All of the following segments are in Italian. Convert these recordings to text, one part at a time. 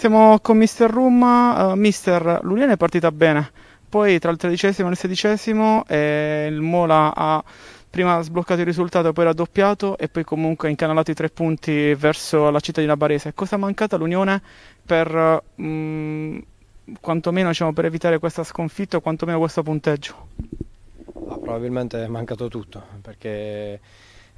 Siamo con Mister Room, uh, Mister, l'Uliana è partita bene, poi tra il tredicesimo e il sedicesimo eh, il Mola ha prima sbloccato il risultato, poi raddoppiato e poi comunque ha incanalato i tre punti verso la cittadina barese. Cosa è mancata all'Unione per, mh, mm, quantomeno, diciamo, per evitare questa sconfitta o quantomeno questo punteggio? Ah, probabilmente è mancato tutto perché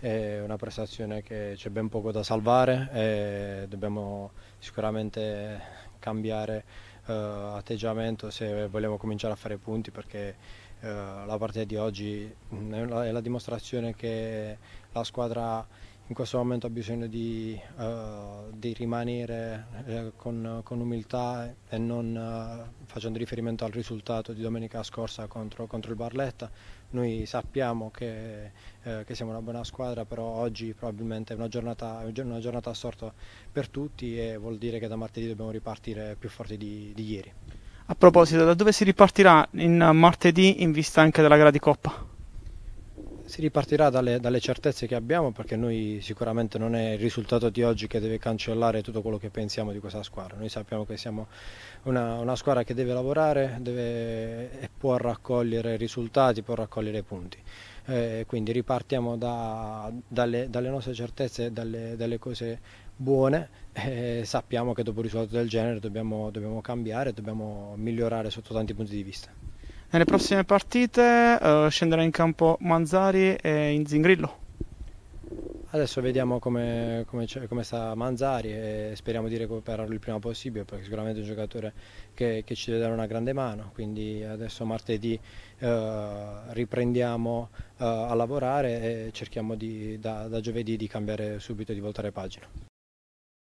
è una prestazione che c'è ben poco da salvare e dobbiamo sicuramente cambiare eh, atteggiamento se vogliamo cominciare a fare punti perché eh, la partita di oggi è la, è la dimostrazione che la squadra in questo momento ha bisogno di, uh, di rimanere eh, con, con, umiltà e non uh, facendo riferimento al risultato di domenica scorsa contro, contro il Barletta. Noi sappiamo che, eh, che, siamo una buona squadra, però oggi probabilmente è una giornata, una giornata a per tutti e vuol dire che da martedì dobbiamo ripartire più forti di, di ieri. A proposito, da dove si ripartirà in martedì in vista anche della gara di Coppa? Si ripartirà dalle, dalle, certezze che abbiamo perché noi sicuramente non è il risultato di oggi che deve cancellare tutto quello che pensiamo di questa squadra. Noi sappiamo che siamo una, una squadra che deve lavorare deve, e può raccogliere risultati, può raccogliere punti. Eh, quindi ripartiamo da, dalle, dalle, nostre certezze, dalle, dalle cose buone e sappiamo che dopo un risultato del genere dobbiamo, dobbiamo cambiare, dobbiamo migliorare sotto tanti punti di vista. Nelle prossime partite uh, eh, scenderà in campo Manzari e in Zingrillo. Adesso vediamo come, come, come, sta Manzari e speriamo di recuperarlo il prima possibile perché sicuramente è un giocatore che, che ci deve dare una grande mano, quindi adesso martedì eh, riprendiamo eh, a lavorare e cerchiamo di, da, da giovedì di cambiare subito, di voltare pagina.